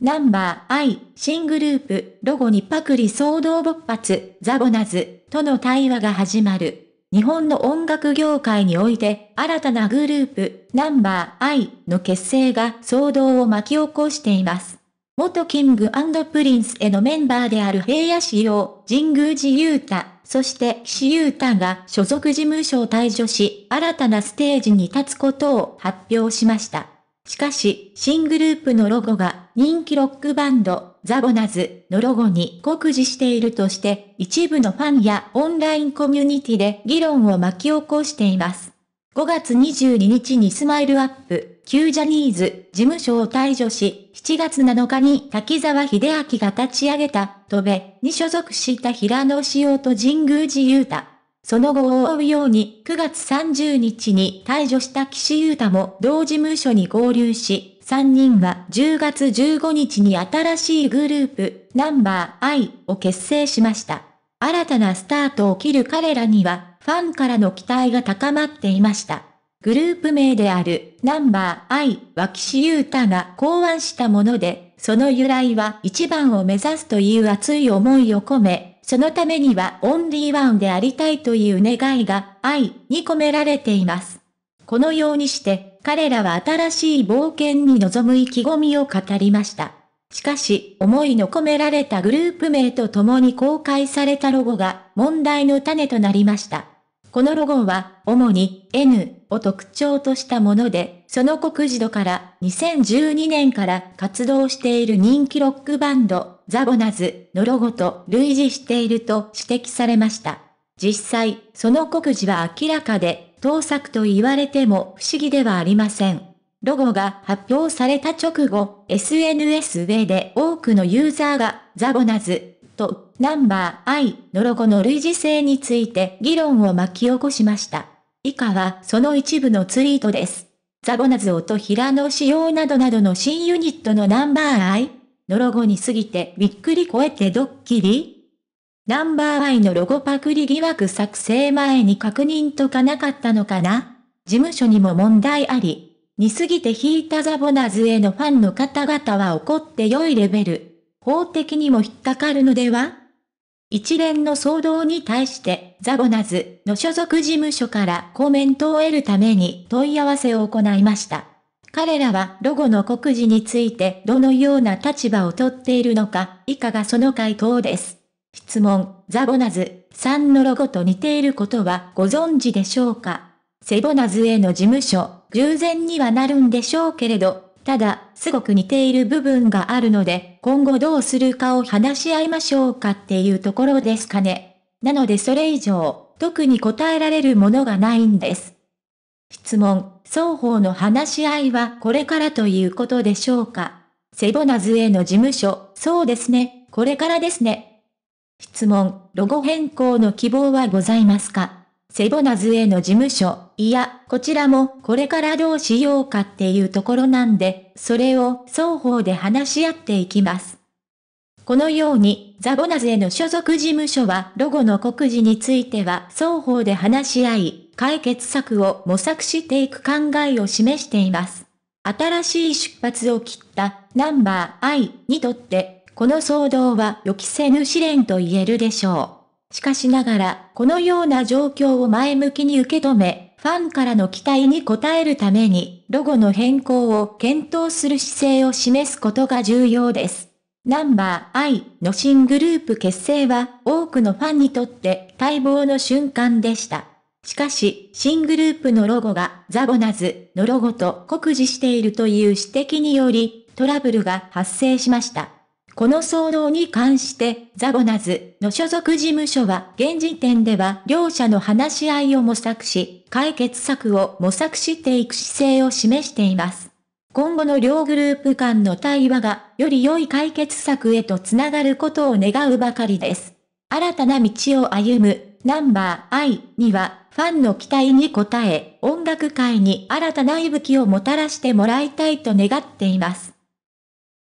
ナンバー I、新グループ、ロゴにパクリ騒動勃発、ザボナズ、との対話が始まる。日本の音楽業界において、新たなグループ、ナンバー I の結成が騒動を巻き起こしています。元キングプリンスへのメンバーである平野市陽、神宮寺雄太、そして岸優太が所属事務所を退所し、新たなステージに立つことを発表しました。しかし、新グループのロゴが人気ロックバンド、ザボナズのロゴに酷似しているとして、一部のファンやオンラインコミュニティで議論を巻き起こしています。5月22日にスマイルアップ、旧ジャニーズ事務所を退所し、7月7日に滝沢秀明が立ち上げた、戸部に所属した平野仕様と神宮寺雄太。その後を追うように9月30日に退場した岸優太も同事務所に合流し、3人は10月15日に新しいグループ、ナンバー I を結成しました。新たなスタートを切る彼らには、ファンからの期待が高まっていました。グループ名であるナンバー I は岸優太が考案したもので、その由来は一番を目指すという熱い思いを込め、そのためにはオンリーワンでありたいという願いが愛に込められています。このようにして、彼らは新しい冒険に臨む意気込みを語りました。しかし、思いの込められたグループ名と共に公開されたロゴが問題の種となりました。このロゴは、主に N を特徴としたもので、その告示度から2012年から活動している人気ロックバンド、ザボナズのロゴと類似していると指摘されました。実際、その告示は明らかで、盗作と言われても不思議ではありません。ロゴが発表された直後、SNS 上で多くのユーザーが、ザボナズとナンバー I のロゴの類似性について議論を巻き起こしました。以下はその一部のツイートです。ザボナズオと平野仕様などなどの新ユニットのナンバー I のロゴに過ぎてびっくり超えてドッキリナンバーワイのロゴパクリ疑惑作成前に確認とかなかったのかな事務所にも問題あり、似すぎて引いたザボナズへのファンの方々は怒って良いレベル。法的にも引っかかるのでは一連の騒動に対してザボナズの所属事務所からコメントを得るために問い合わせを行いました。彼らはロゴの告示についてどのような立場をとっているのか、以下がその回答です。質問、ザボナズさんのロゴと似ていることはご存知でしょうかセボナズへの事務所、従前にはなるんでしょうけれど、ただ、すごく似ている部分があるので、今後どうするかを話し合いましょうかっていうところですかね。なのでそれ以上、特に答えられるものがないんです。質問、双方の話し合いはこれからということでしょうかセボナズへの事務所、そうですね、これからですね。質問、ロゴ変更の希望はございますかセボナズへの事務所、いや、こちらもこれからどうしようかっていうところなんで、それを双方で話し合っていきます。このように、ザボナズへの所属事務所は、ロゴの告示については双方で話し合い、解決策を模索していく考えを示しています。新しい出発を切ったナンバー I にとって、この騒動は予期せぬ試練と言えるでしょう。しかしながら、このような状況を前向きに受け止め、ファンからの期待に応えるために、ロゴの変更を検討する姿勢を示すことが重要です。ナンバー I の新グループ結成は多くのファンにとって待望の瞬間でした。しかし、新グループのロゴがザゴナズのロゴと酷似しているという指摘により、トラブルが発生しました。この騒動に関して、ザゴナズの所属事務所は、現時点では両者の話し合いを模索し、解決策を模索していく姿勢を示しています。今後の両グループ間の対話が、より良い解決策へとつながることを願うばかりです。新たな道を歩むナンバー I には、ファンの期待に応え、音楽界に新たな息吹をもたらしてもらいたいと願っています。